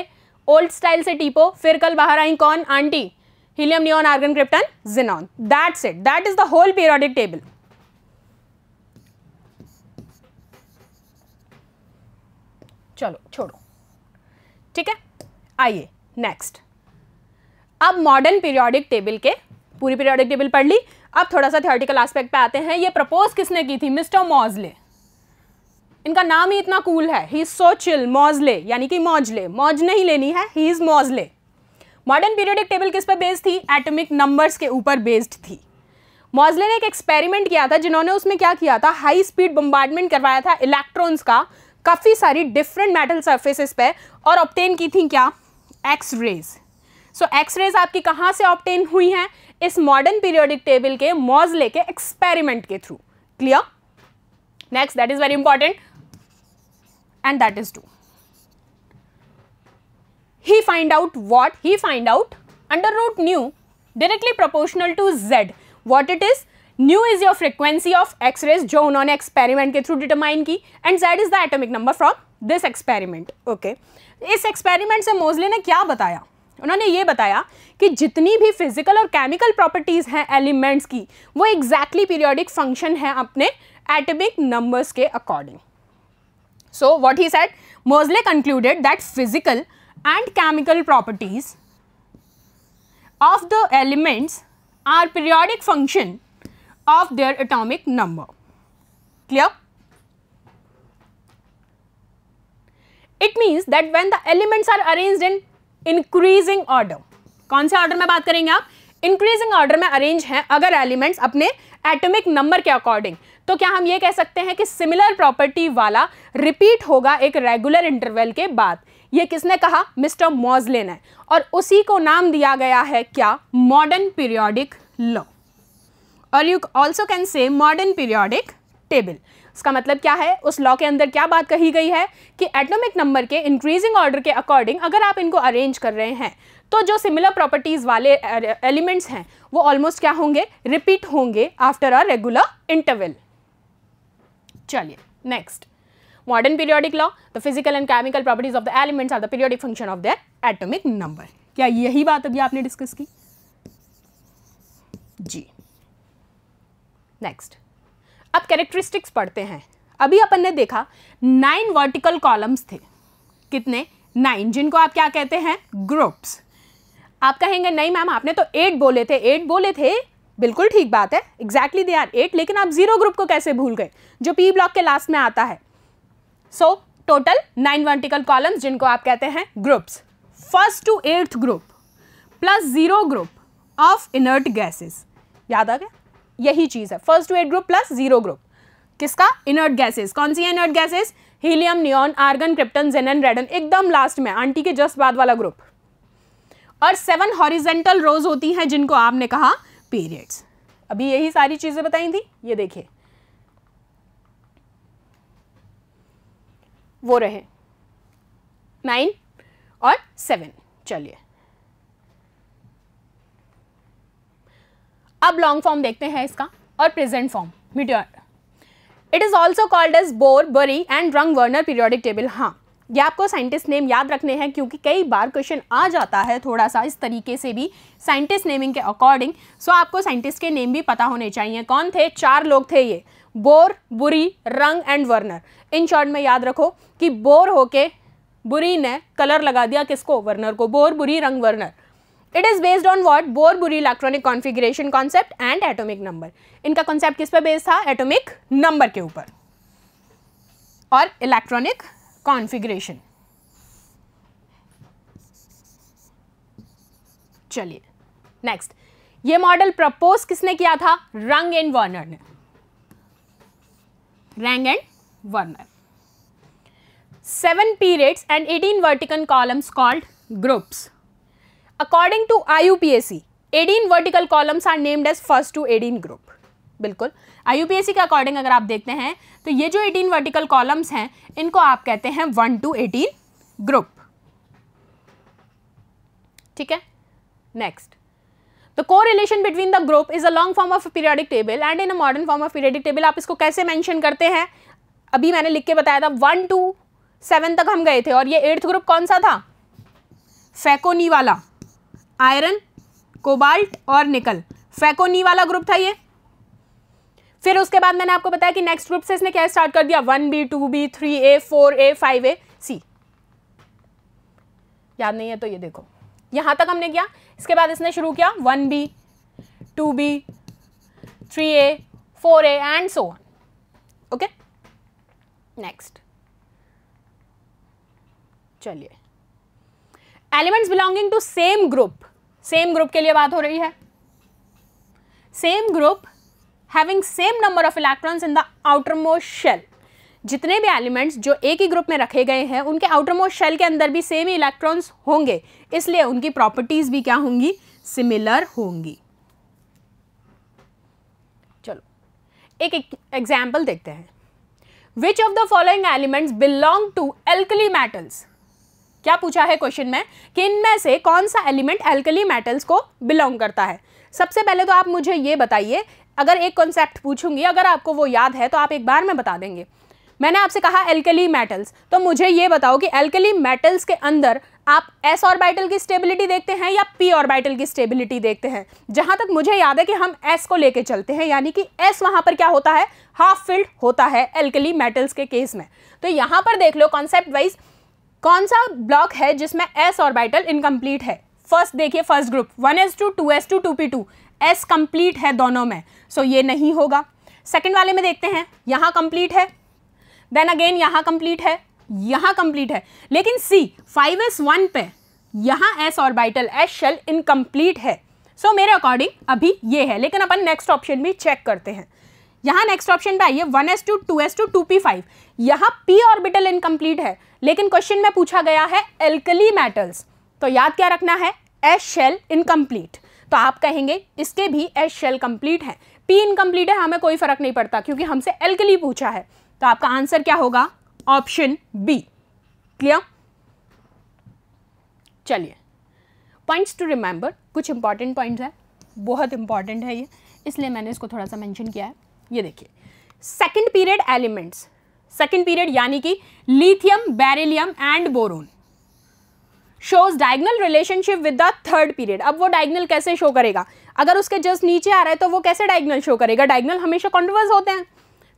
ओल्ड स्टाइल से टीपो फिर कल बाहर आई कौन aunty helium neon argon krypton xenon that's it that is the whole periodic table चलो छोड़ो ठीक है आइए नेक्स्ट अब मॉडर्न पीरियोडिक टेबल के पूरी पीरियोडिक टेबल पढ़ ली अब थोड़ा सा थियोटिकल एस्पेक्ट पे आते हैं ये प्रपोज किसने की थी मिस्टर मॉजले इनका नाम ही इतना कूल है ही इज सो चिल मौजले यानी कि मौजले मौज नहीं लेनी है he is Moseley modern periodic table किस पर बेस्ड थी एटमिक नंबर्स के ऊपर बेस्ड थी मॉजले ने एक एक्सपेरिमेंट किया था जिन्होंने उसमें क्या किया था हाई स्पीड बम्बार्डमेंट करवाया था इलेक्ट्रॉन्स का काफ़ी सारी डिफरेंट मेटल सर्फेसिस पे और ऑप्टेन की थी क्या X rays so X rays आपकी कहाँ से ऑप्टेन हुई हैं इस मॉडर्न पीरियोडिक टेबल के मॉजले के एक्सपेरिमेंट के through clear next that is very important and that is two He find out what? He find out under root nu directly proportional to z. What it is? Nu is your frequency of X-rays जो उन्होंने experiment ke through determine ki and z is the atomic number from this experiment. Okay. इस experiment से मोजले ने क्या बताया उन्होंने ये बताया कि जितनी भी फिजिकल और केमिकल प्रॉपर्टीज़ हैं एलिमेंट्स की वो एग्जैक्टली पीरियोडिक फंक्शन है अपने एटमिक नंबर्स के according So what he said, Mosley concluded that physical and chemical properties of the elements are periodic function of their atomic number. Clear? It means that when the elements are arranged in increasing order, kaun se order mein baat karenge aap Increasing order mein arrange हैं agar elements apne atomic number ke according तो क्या हम ये कह सकते हैं कि similar property वाला रिपीट होगा एक रेगुलर इंटरवल के बाद ये किसने कहा मिस्टर मॉजले ने और उसी को नाम दिया गया है क्या मॉडर्न पीरियोडिक लॉ और you also can say modern periodic table इसका मतलब क्या है उस लॉ के अंदर क्या बात कही गई है कि एटॉमिक नंबर के इंक्रीजिंग ऑर्डर के अकॉर्डिंग अगर आप इनको अरेंज कर रहे हैं तो जो सिमिलर प्रॉपर्टीज़ वाले एलिमेंट्स हैं वो ऑलमोस्ट क्या होंगे रिपीट होंगे आफ्टर अ रेगुलर इंटरवल चलिए next modern periodic law the physical and chemical properties of the elements are the periodic function of their atomic number क्या यही बात अभी आपने डिस्कस की जी नेक्स्ट अब कैरेक्टरिस्टिक्स पढ़ते हैं अभी अपन ने देखा नाइन वर्टिकल कॉलम्स थे कितने नाइन जिनको आप क्या कहते हैं ग्रुप्स आप कहेंगे नहीं मैम आपने तो एट बोले थे एट बोले थे बिल्कुल ठीक बात है एग्जैक्टली दे आर एट लेकिन आप जीरो ग्रुप को कैसे भूल गए जो पी ब्लॉक के लास्ट में आता है so total nine vertical columns जिनको आप कहते हैं groups first to eighth group plus zero group of inert gases याद आ गया यही चीज़ है first to eight group plus zero group किसका इनर्ट गैसेस कौन सी है inert gases helium neon argon krypton xenon radon एकदम लास्ट में आंटी के जस्ट बाद वाला ग्रुप और सेवन हॉरिजेंटल रोज होती हैं जिनको आपने कहा पीरियड्स अभी यही सारी चीज़ें बताई थी ये देखिए वो रहे नाइन और सेवन चलिए अब लॉन्ग फॉर्म देखते हैं इसका और प्रेजेंट फॉर्म मिट्योर it is also called as Bohr Bury and Rang Werner periodic table हाँ ये आपको साइंटिस्ट नेम याद रखने हैं क्योंकि कई बार क्वेश्चन आ जाता है थोड़ा सा इस तरीके से भी साइंटिस्ट नेमिंग के अकॉर्डिंग सो आपको साइंटिस्ट के नेम भी पता होने चाहिए कौन थे चार लोग थे ये बोर बुरी रंग एंड वर्नर इन शॉर्ट में याद रखो कि बोर होके बुरी ने कलर लगा दिया किसको वर्नर को Bohr Bury Rang Werner it is based on what Bohr Bury electronic configuration concept and atomic number इनका कॉन्सेप्ट किस पर बेस्ड था एटोमिक नंबर के ऊपर और इलेक्ट्रॉनिक कॉन्फ़िगरेशन चलिए नेक्स्ट ये मॉडल प्रपोज किसने किया था रंग एंड वर्नर ने Rang and Werner seven periods and eighteen vertical columns called groups according to I U P S C eighteen vertical columns are named as first to eighteen group बिल्कुल आई के according अगर आप देखते हैं तो ये जो 18 वर्टिकल कॉलम्स हैं इनको आप कहते हैं वन टू एटीन ग्रुप ठीक है next the correlation between the group is long form of a periodic table and in a modern form of आप इसको कैसे मैंशन करते हैं अभी मैंने लिख के बताया था वन टू सेवन तक हम गए थे और ये एट्थ ग्रुप कौन सा था फेकोनी वाला आयरन कोबाल्ट और निकल फेकोनी वाला ग्रुप था ये फिर उसके बाद मैंने आपको बताया कि नेक्स्ट ग्रुप से इसने क्या स्टार्ट कर दिया one B two B three A four A five A see याद नहीं है तो ये देखो यहां तक हमने किया इसके बाद इसने शुरू किया one B two B three A four A and so on okay next चलिए elements belonging to same group same group के लिए बात हो रही है same group having same number of electrons in the outermost shell जितने भी elements जो एक ही ग्रुप में रखे गए हैं उनके आउटरमोस्ट शेल के अंदर भी सेम ही इलेक्ट्रॉन्स होंगे इसलिए उनकी प्रॉपर्टीज़ भी क्या होंगी सिमिलर होंगी चलो एक एग्जाम्पल देखते हैं which of the following elements belong to alkali metals क्या पूछा है क्वेश्चन में कि इनमें से कौन सा एलिमेंट एल्कली मेटल्स को बिलोंग करता है सबसे पहले तो आप मुझे ये बताइए अगर एक कॉन्सेप्ट पूछूंगी अगर आपको वो याद है तो आप एक बार में बता देंगे मैंने आपसे कहा एल्केली मेटल्स तो मुझे ये बताओ कि एल्केली मेटल्स के अंदर आप एस ऑर्बिटल की स्टेबिलिटी देखते हैं या पी ऑर्बिटल की स्टेबिलिटी देखते हैं जहां तक मुझे याद है कि हम एस को लेके चलते हैं यानी कि एस वहां पर क्या होता है हाफ फिल्ड होता है एल्केली मेटल्स के केस में तो यहां पर देख लो कॉन्सेप्ट वाइज कौन सा ब्लॉक है जिसमें एस ऑर्बिटल इनकम्प्लीट है फर्स्ट देखिए first group one s two two s two two p two s complete है दोनों में सो ये नहीं होगा सेकेंड वाले में देखते हैं यहाँ कंप्लीट है देन अगेन यहाँ कंप्लीट है यहाँ कंप्लीट है लेकिन सी फाइव एस वन पे यहाँ s orbital s shell incomplete है सो so, मेरे अकॉर्डिंग अभी ये है लेकिन अपन नेक्स्ट ऑप्शन भी चेक करते हैं यहाँ नेक्स्ट ऑप्शन पे आइए one s two two s two two p five यहाँ पी ऑर्बिटल इनकम्प्लीट है लेकिन क्वेश्चन में पूछा गया है एल्कली मेटल्स तो याद क्या रखना है एस शेल इनकम्प्लीट तो आप कहेंगे इसके भी एस शेल कंप्लीट हैं पी इनकम्प्लीट है हमें कोई फर्क नहीं पड़ता क्योंकि हमसे एल के लिए पूछा है तो आपका आंसर क्या होगा ऑप्शन बी क्लियर चलिए पॉइंट्स टू रिमेंबर कुछ इंपॉर्टेंट पॉइंट्स है बहुत इंपॉर्टेंट है ये इसलिए मैंने इसको थोड़ा सा मैंशन किया है ये देखिए second period elements second period यानी कि lithium beryllium and boron shows diagonal relationship with the third period अब वो डायगनल कैसे शो करेगा अगर उसके जस्ट नीचे आ रहा है तो वो कैसे डायगनल शो करेगा डायगनल हमेशा कॉन्ट्रवर्स होते हैं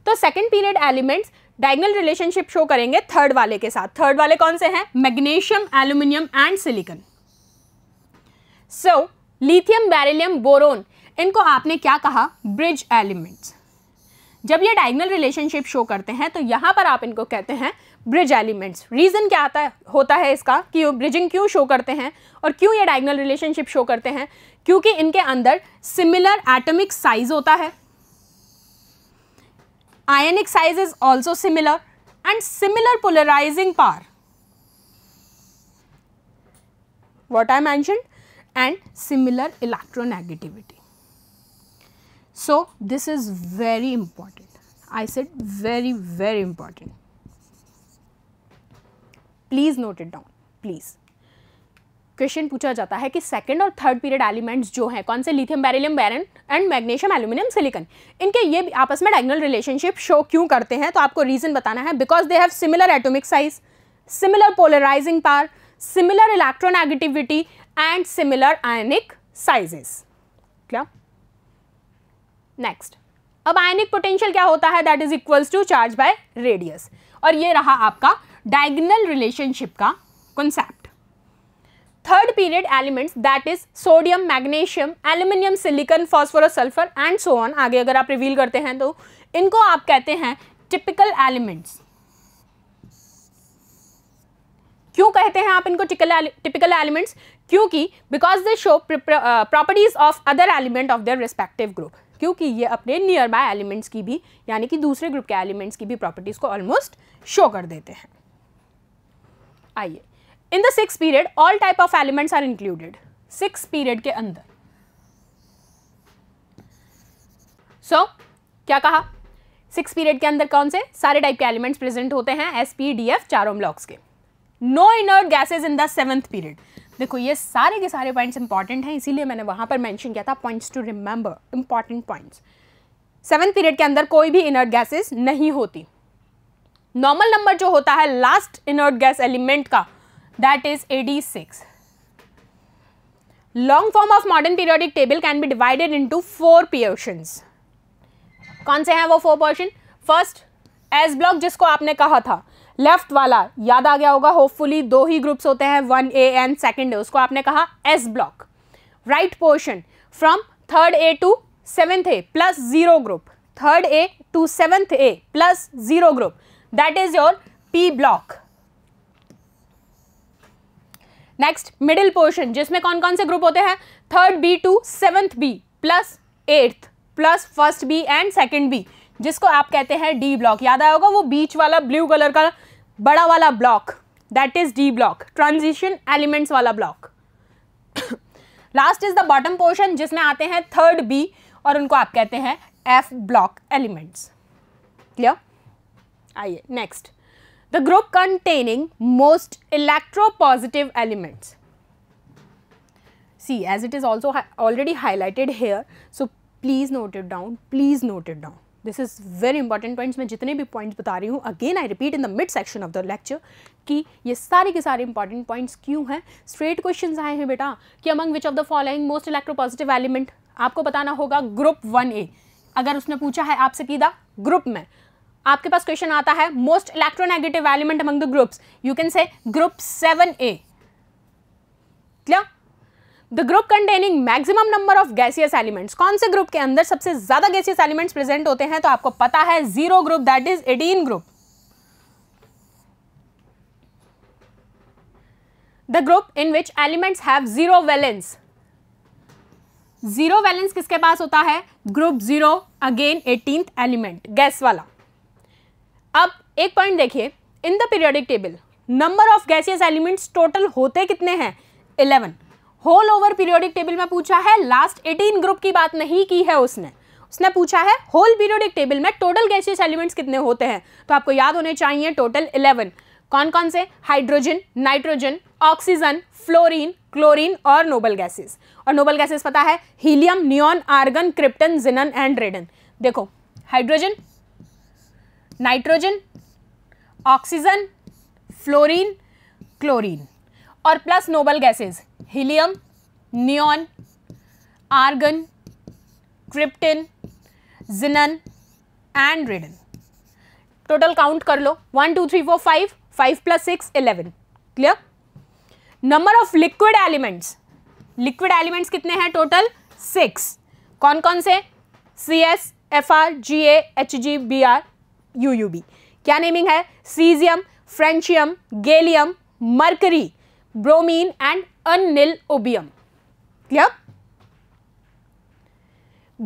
तो second period elements diagonal relationship show करेंगे थर्ड वाले के साथ थर्ड वाले कौन से हैं magnesium aluminium and silicon so lithium beryllium boron इनको आपने क्या कहा ब्रिज एलिमेंट्स जब ये डायगनल रिलेशनशिप शो करते हैं तो यहां पर आप इनको कहते हैं ब्रिज एलिमेंट्स रीज़न क्या आता है होता है इसका कि वो ब्रिजिंग क्यों शो करते हैं और क्यों ये डायगनल रिलेशनशिप शो करते हैं क्योंकि इनके अंदर सिमिलर एटमिक साइज होता है ionic size is also similar and similar polarising power what I mention and similar electronegativity So, this is very important. I said very, very important. Please note it down please question पूछा जाता है कि second और third period elements जो हैं कौन से lithium beryllium boron and magnesium aluminium silicon इनके ये आपस में डायगनल रिलेशनशिप शो क्यों करते हैं तो आपको रीज़न बताना है because they have similar atomic size similar polarising power similar electronegativity and similar ionic sizes क्या नेक्स्ट अब आयनिक पोटेंशियल क्या होता है that is equals to charge by radius और ये रहा आपका डायगनल रिलेशनशिप का concept third period elements that is sodium magnesium aluminium silicon phosphorus sulphur and so on आगे अगर आप रिवील करते हैं तो इनको आप कहते हैं टिपिकल एलिमेंट्स क्यों कहते हैं आप इनको टिपिकल एलिमेंट्स क्योंकि because they show properties of other element of their respective group क्योंकि ये अपने नियर बाय एलिमेंट्स की भी यानी कि दूसरे ग्रुप के एलिमेंट्स की भी प्रॉपर्टीज़ को ऑलमोस्ट शो कर देते हैं आइए in the six period all type of elements are included six period के अंदर सो so, क्या कहा सिक्स पीरियड के अंदर कौन से सारे टाइप के एलिमेंट्स प्रेजेंट होते हैं एस पी डी एफ चारों ब्लॉक्स के no inert gases in the seventh period देखो ये सारे के सारे पॉइंट्स इंपॉर्टेंट हैं इसीलिए मैंने वहां पर मेंशन किया था points to remember important points seven period के अंदर कोई भी इनर्ट गैसेस नहीं होती नॉर्मल नंबर जो होता है लास्ट इनर्ट गैस एलिमेंट का that is eighty six long form of modern periodic table can be divided into four portions कौन से हैं वो four portion first s block जिसको आपने कहा था लेफ्ट वाला याद आ गया होगा होपफुली दो ही ग्रुप्स होते हैं one A and second A उसको आपने कहा s block right portion from third A to seventh A plus zero group third A to seventh A plus zero group that is your p block next middle portion जिसमें कौन कौन से group होते हैं third B to seventh B plus eighth plus first B and second B जिसको आप कहते हैं डी ब्लॉक याद आया होगा वो बीच वाला ब्लू कलर का बड़ा वाला block that is d block transition elements वाला block last is the bottom portion जिसमें आते हैं थर्ड बी और उनको आप कहते हैं एफ ब्लॉक एलिमेंट्स क्लियर आइए next the group containing most electropositive elements see as it is also already highlighted here so please note it down please note it down this is very important points मैं जितने भी पॉइंट बता रही हूँ again I repeat in the mid section of the lecture कि ये सारे के सारे इंपॉर्टेंट पॉइंट्स क्यों हैं स्ट्रेट क्वेश्चन आए हैं बेटा कि among which of the following most electropositive element आपको बताना होगा ग्रुप वन ए अगर उसने पूछा है आपसे कीदा ग्रुप में आपके पास क्वेश्चन आता है most electronegative element among the groups you can say group seven A clear the group containing maximum number of gaseous elements कौन से ग्रुप के अंदर सबसे ज्यादा गैसियस एलिमेंट्स प्रेजेंट होते हैं तो आपको पता है zero group that is eighteen group the group in which elements have zero valence zero valence किसके पास होता है group zero again eighteen element gas वाला अब एक पॉइंट देखिए in the periodic table number of gaseous elements total होते कितने हैं eleven whole over periodic table में पूछा है लास्ट एटीन ग्रुप की बात नहीं की है उसने उसने पूछा है होल पीरियोडिक टेबल में टोटल गैसियस एलिमेंट्स कितने होते हैं तो आपको याद होने चाहिए टोटल इलेवन कौन कौन से hydrogen nitrogen oxygen fluorine chlorine और नोबल गैसेस और नोबल गैसेस पता है helium neon argon krypton xenon and radon देखो hydrogen nitrogen oxygen fluorine chlorine और plus noble gases helium neon argon krypton xenon and radon total count कर लो one two three four five five plus six eleven clear number of liquid elements liquid elements कितने हैं total six कौन कौन से C S F R G A H G B R U U B क्या naming है caesium francium gallium mercury bromine and ununbium clear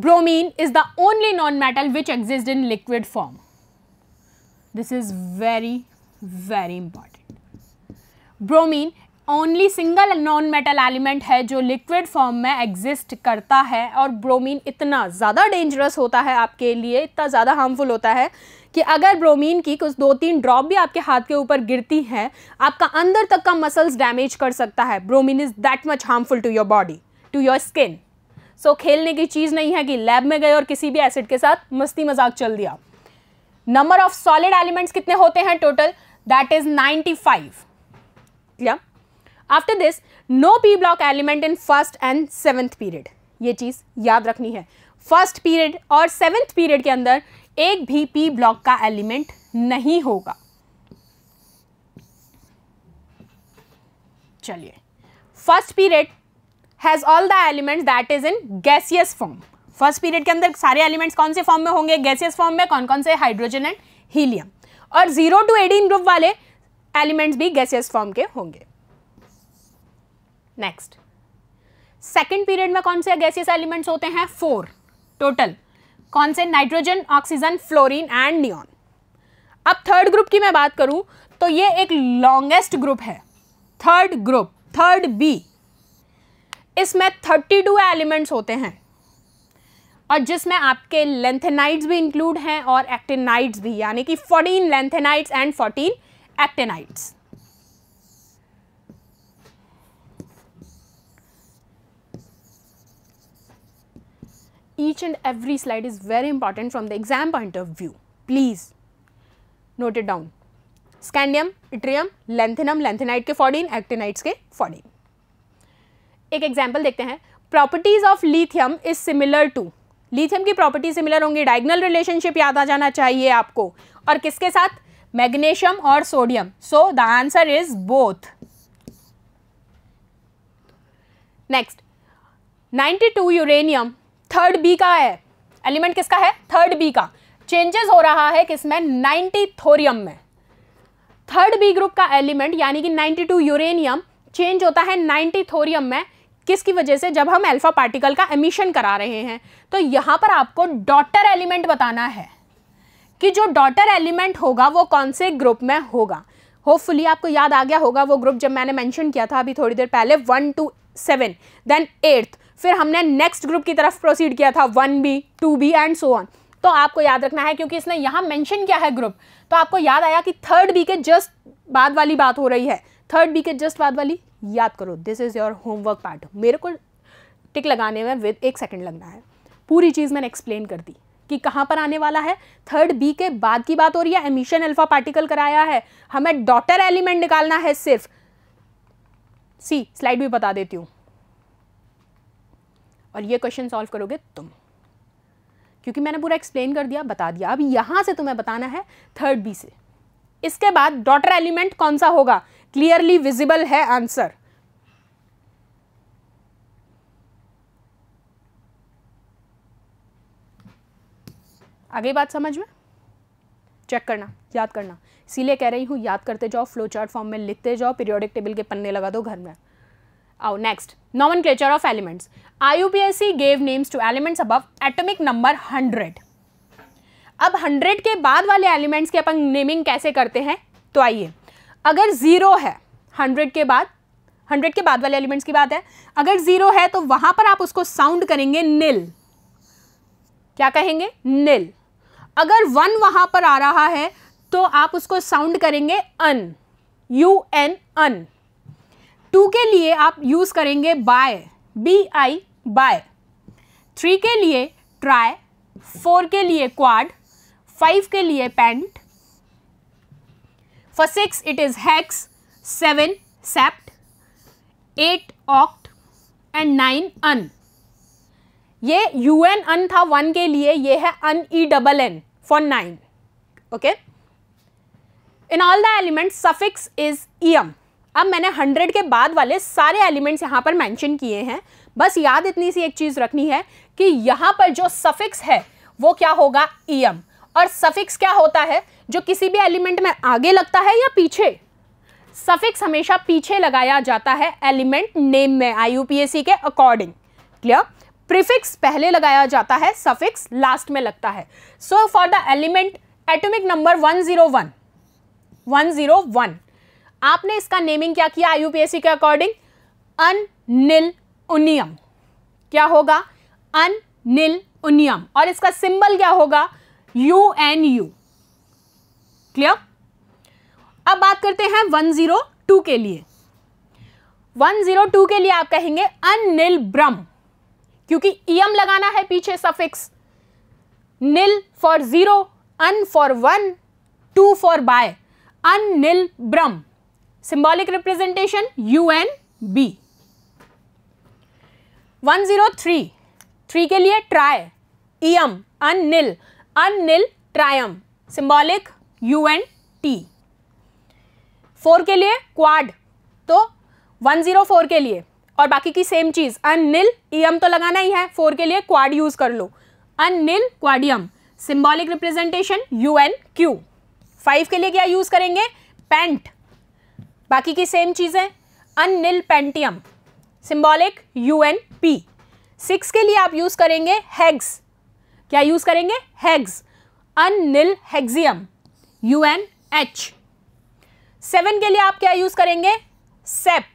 bromine is the only non metal which exist in liquid form this is very very important bromine only single non metal element है जो liquid form में exist करता है और bromine इतना ज़्यादा dangerous होता है आपके लिए इतना ज़्यादा हार्मफुल होता है कि अगर ब्रोमीन की कुछ दो तीन ड्रॉप भी आपके हाथ के ऊपर गिरती है आपका अंदर तक का मसल्स डैमेज कर सकता है bromine is that much harmful to your body to your skin so खेलने की चीज़ नहीं है कि लैब में गए और किसी भी एसिड के साथ मस्ती मजाक चल दिया नंबर ऑफ सॉलिड एलिमेंट्स कितने होते हैं total that is five clear after this no p block element in first and seventh period ये चीज़ याद रखनी है फर्स्ट पीरियड और सेवेंथ पीरियड के अंदर एक भी पी ब्लॉक का एलिमेंट नहीं होगा चलिए first period has all the elements that is in gaseous form first period के अंदर सारे एलिमेंट्स कौन से फॉर्म में होंगे गैसियस फॉर्म में कौन कौन से हाइड्रोजन एंड हीलियम और जीरो टू एटीन ग्रुप वाले एलिमेंट्स भी गैसियस फॉर्म के होंगे नेक्स्ट सेकेंड पीरियड में कौन से गैसियस एलिमेंट्स होते हैं फोर टोटल कौन से nitrogen oxygen fluorine and neon अब थर्ड ग्रुप की मैं बात करूं तो ये एक लॉन्गेस्ट ग्रुप है थर्ड ग्रुप थर्ड बी इसमें थर्टी टू एलिमेंट्स होते हैं और जिसमें आपके लेंथेनाइट्स भी इंक्लूड हैं और एक्टेनाइट्स भी यानी कि fourteen lanthanides and fourteen actinides each and every slide is very important from the exam point of view. Please note it down. Scandium yttrium lanthanum lanthanide के 14 एक्टिनाइट्स के 14 एक एग्जांपल देखते हैं properties of lithium is similar to lithium की property similar होंगी diagonal relationship याद आ जाना चाहिए आपको और किसके साथ मैग्नेशियम और sodium so the answer is both next 92 uranium third B का है एलिमेंट किसका है थर्ड बी का चेंजेस हो रहा है किसमें नाइनटी थोरियम में थर्ड बी ग्रुप का एलिमेंट यानी कि 92 यूरेनियम चेंज होता है 90 थोरियम में किसकी वजह से जब हम अल्फा पार्टिकल का एमिशन करा रहे हैं तो यहां पर आपको डॉटर एलिमेंट बताना है कि जो डॉटर एलिमेंट होगा वो कौन से ग्रुप में होगा होपफुली आपको याद आ गया होगा वो ग्रुप जब मैंने मेंशन किया था अभी थोड़ी देर पहले one two seven then eighth फिर हमने नेक्स्ट ग्रुप की तरफ प्रोसीड किया था one B two B and so on तो आपको याद रखना है क्योंकि इसने यहाँ मेंशन किया है ग्रुप तो आपको याद आया कि थर्ड बी के जस्ट बाद वाली बात हो रही है थर्ड बी के जस्ट बाद वाली याद करो this is your homework part मेरे को टिक लगाने में विद एक सेकेंड लगना है पूरी चीज़ मैंने एक्सप्लेन कर दी कि कहाँ पर आने वाला है थर्ड बी के बाद की बात हो रही है एमिशन अल्फा पार्टिकल कराया है हमें डॉटर एलिमेंट निकालना है सिर्फ सी स्लाइड भी बता देती हूँ और ये क्वेश्चन सॉल्व करोगे तुम क्योंकि मैंने पूरा एक्सप्लेन कर दिया बता दिया अब यहां से तुम्हें बताना है थर्ड बी से इसके बाद डॉटर एलिमेंट कौन सा होगा क्लियरली विजिबल है आंसर आगे बात समझ में चेक करना याद करना इसीलिए कह रही हूं याद करते जाओ फ्लो चार्ट फॉर्म में लिखते जाओ पीरियोडिक टेबल के पन्ने लगा दो घर में आओ next nomenclature of elements I gave names to elements above atomic number hundred अब हंड्रेड के बाद वाले एलिमेंट्स की अपन नेमिंग कैसे करते हैं तो आइए अगर ज़ीरो है हंड्रेड के बाद हंड्रेड के बाद वाले एलिमेंट्स की बात है अगर ज़ीरो है तो वहां पर आप उसको साउंड करेंगे निल क्या कहेंगे निल अगर वन वहां पर आ रहा है तो आप उसको साउंड करेंगे un U N un two के लिए आप यूज़ करेंगे bi B I bi three के लिए ट्राई फोर के लिए क्वाड फाइव के लिए pent for six it is hex seven sept eight oct and nine enn ये यू एन अन था वन के लिए ये है enn E double N for nine okay in all the element suffix is E M अब मैंने hundred के बाद वाले सारे एलिमेंट्स यहाँ पर मैंशन किए हैं बस याद इतनी सी एक चीज़ रखनी है कि यहाँ पर जो सफिक्स है वो क्या होगा ई e एम और सफिक्स क्या होता है जो किसी भी एलिमेंट में आगे लगता है या पीछे सफिक्स हमेशा पीछे लगाया जाता है एलिमेंट नेम में आई के अकॉर्डिंग क्लियर प्रीफिक्स पहले लगाया जाता है सफिक्स लास्ट में लगता है so for the element atomic number 101 101 आपने इसका नेमिंग क्या किया आईयूपीएससी के अकॉर्डिंग अनिल उनियम क्या होगा अनिल उनियम और इसका सिंबल क्या होगा यू एन यू क्लियर अब बात करते हैं 102 के लिए 102 के लिए आप कहेंगे अनिल ब्रम क्योंकि ईएम e लगाना है पीछे suffix nil for zero un for one two for bi unnilbium symbolic representation N B one zero three three के लिए tri ium unnil unnil trium symbolic U N T four के लिए quad तो one zero four के लिए और बाकी की सेम चीज़ अनिल ईयम तो लगाना ही है फोर के लिए क्वाड यूज़ कर लो unnil quadium symbolic representation U N Q five के लिए क्या यूज़ करेंगे पेंट बाकी की सेम चीज़ें unnil pentium symbolic U N P six के लिए आप यूज़ करेंगे हेग्स क्या यूज़ करेंगे hex unnil hexium U N H seven के लिए आप क्या यूज़ करेंगे सेप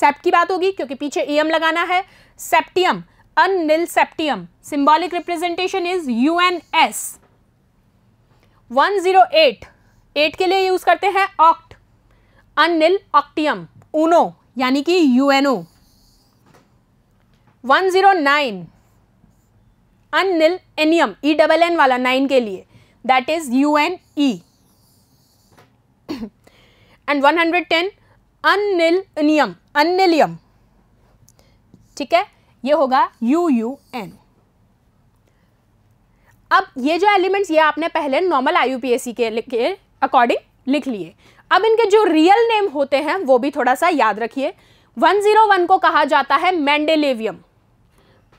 सेप की बात होगी क्योंकि पीछे ई e एम लगाना है septium unnil septium symbolic representation is U N S one zero eight eight के लिए यूज करते हैं ऑक्ट अनिल ऑक्टियम ऊनो यानी कि UNO 109 unnil ennium E double N वाला नाइन के लिए that is U N E and 110 unnil नियम अनिलियम ठीक है ये होगा यू यू एन अब ये जो एलिमेंट्स ये आपने पहले नॉर्मल आई के, के अकॉर्डिंग लिख लिए अब इनके जो रियल नेम होते हैं वो भी थोड़ा सा याद रखिए 101 को कहा जाता है मैंडेलेवियम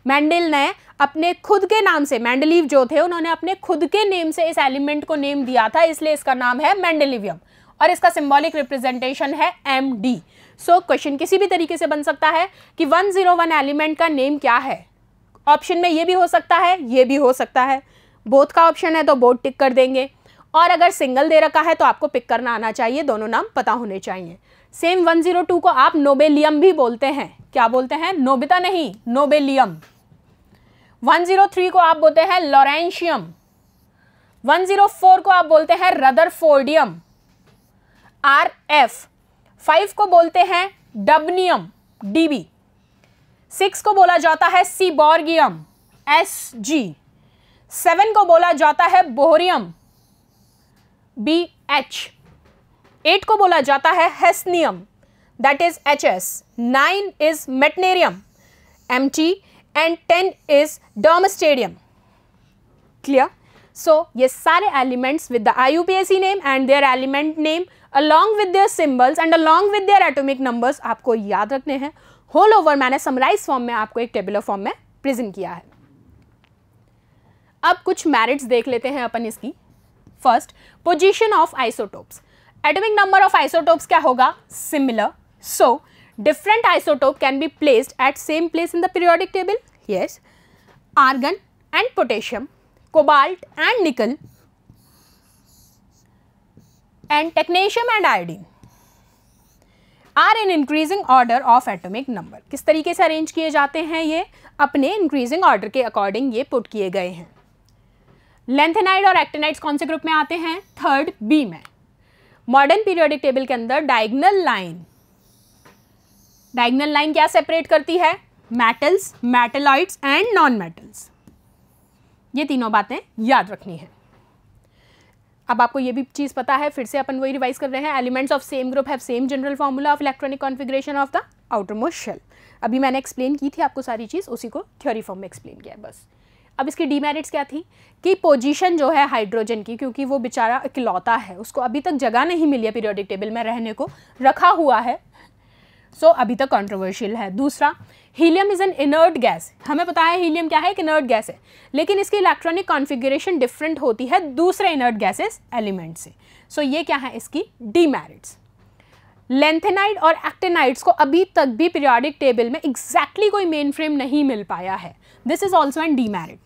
मैंडल ने अपने खुद के नाम से मैंडलीव जो थे उन्होंने अपने खुद के नेम से इस एलिमेंट को नेम दिया था इसलिए इसका नाम है मैंडेलिवियम और इसका सिंबॉलिक रिप्रेजेंटेशन है एम डी सो क्वेश्चन किसी भी तरीके से बन सकता है कि 101 एलिमेंट का नेम क्या है ऑप्शन में ये भी हो सकता है ये भी हो सकता है बोथ का ऑप्शन है तो बोथ टिक कर देंगे और अगर सिंगल दे रखा है तो आपको पिक करना आना चाहिए दोनों नाम पता होने चाहिए सेम 102 को आप नोबेलियम भी बोलते हैं क्या बोलते हैं नोबिता नहीं नोबेलियम 103 को आप बोलते हैं लॉरेंशियम 104 को आप बोलते हैं rutherfordium R F five को बोलते हैं डबनियम डीबी सिक्स को बोला जाता है सीबॉर्गियम एस जी सेवन को बोला जाता है बोहरियम बी एच एट को बोला जाता है hassium that is H S nine is meitnerium M T and ten is darmstadtium clear so ये सारे elements with the I U P S C name and their element name along with their symbols and along with their atomic numbers आपको याद रखने हैं whole over मैंने summarize form में आपको एक टेबुलर फॉर्म में प्रेजेंट किया है अब कुछ मैरिट्स देख लेते हैं अपन इसकी first position of isotopes atomic number of isotopes क्या होगा similar so different isotope can be placed at same place in the periodic table yes argon and potassium cobalt and nickel and technetium and iodine are in increasing order of atomic number किस तरीके से arrange किए जाते हैं ये अपने increasing order के according ये पुट किए गए हैं लेंथेनाइड और एक्टेनाइड्स कौन से ग्रुप में आते हैं थर्ड बी में मॉडर्न पीरियोडिक टेबल के अंदर डायगनल लाइन डायगनल लाइन क्या सेपरेट करती है metals metalloids and non metals ये तीनों बातें याद रखनी है अब आपको ये भी चीज़ पता है फिर से अपन वही रिवाइज कर रहे हैं elements of same group have same general formula of electronic configuration of the outermost shell अभी मैंने एक्सप्लेन की थी आपको सारी चीज़ उसी को थ्योरी फॉर्म में एक्सप्लेन किया है बस अब इसकी डीमेरिट्स क्या थी कि पोजीशन जो है हाइड्रोजन की क्योंकि वो बेचारा इकलौता है उसको अभी तक जगह नहीं मिली है पीरियोडिक टेबल में रहने को रखा हुआ है सो so, अभी तक कंट्रोवर्शियल है दूसरा helium is an inert gas हमें पता है हीलियम क्या है एक इनर्ट गैस है लेकिन इसकी इलेक्ट्रॉनिक कॉन्फिगरेशन डिफरेंट होती है दूसरे इनर्ट गैसेस एलिमेंट से सो so, ये क्या है इसकी डीमेरिट्स लेंथेनाइड और एक्टेनाइड्स को अभी तक भी पीरियोडिक टेबल में एग्जैक्टली exactly कोई मेन फ्रेम नहीं मिल पाया है this is also a demerit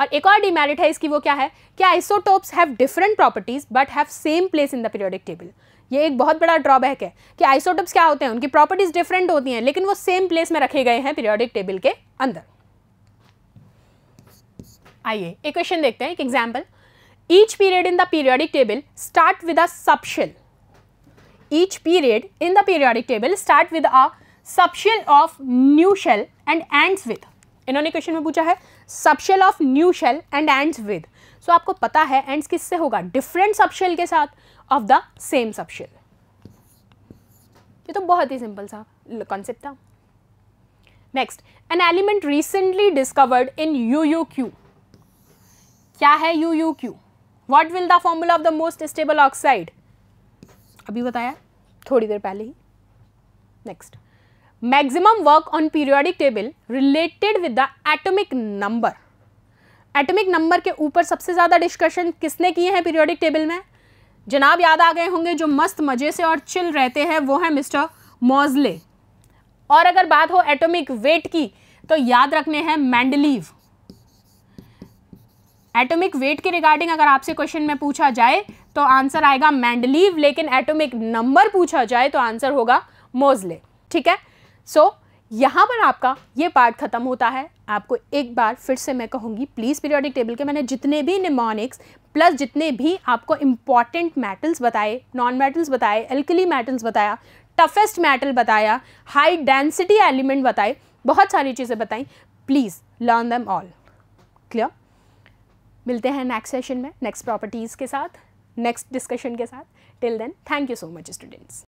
और एक और डीमेरिट है इसकी वो क्या है कि isotopes have different properties but have same place in the periodic table ये एक बहुत बड़ा ड्रॉबैक है कि आइसोटोप्स क्या होते हैं उनकी प्रॉपर्टीज डिफरेंट होती हैं लेकिन वो सेम प्लेस में रखे गए हैं पीरियोडिक टेबल के अंदर आइए एक क्वेश्चन देखते हैं एक example each period in the periodic table start with a subshell each period in the periodic table start with a subshell of new shell and ends with इन्होंने क्वेश्चन में पूछा है subshell of new shell and ends with so आपको पता है ends किससे होगा different subshell के साथ ऑफ द सेम सबशेल ये तो बहुत ही सिंपल सा कॉन्सेप्ट था next an element recently discovered in U U Q क्या है U U Q what will the formula of the most stable oxide अभी बताया थोड़ी देर पहले ही next maximum work on periodic table related with the atomic number atomic number के ऊपर सबसे ज़्यादा डिस्कशन किसने किए हैं पीरियोडिक टेबल में जनाब याद आ गए होंगे जो मस्त मज़े से और चिल रहते हैं वो है मिस्टर मोजले और अगर बात हो एटॉमिक वेट की तो याद रखने हैं मैंडलीव एटॉमिक वेट के रिगार्डिंग अगर आपसे क्वेश्चन में पूछा जाए तो आंसर आएगा मैंडलीव लेकिन एटॉमिक नंबर पूछा जाए तो आंसर होगा मोजले ठीक है सो so, यहाँ पर आपका ये पार्ट ख़त्म होता है आपको एक बार फिर से मैं कहूँगी प्लीज़ पीरियोडिक टेबल के मैंने जितने भी निमोनिक्स प्लस जितने भी आपको इम्पॉर्टेंट मेटल्स बताए नॉन मेटल्स बताए एल्कली मेटल्स बताया टफेस्ट मेटल बताया हाई डेंसिटी एलिमेंट बताए बहुत सारी चीज़ें बताई please learn them all clear मिलते हैं नेक्स्ट सेशन में नेक्स्ट प्रॉपर्टीज़ के साथ नेक्स्ट डिस्कशन के साथ till then thank you so much students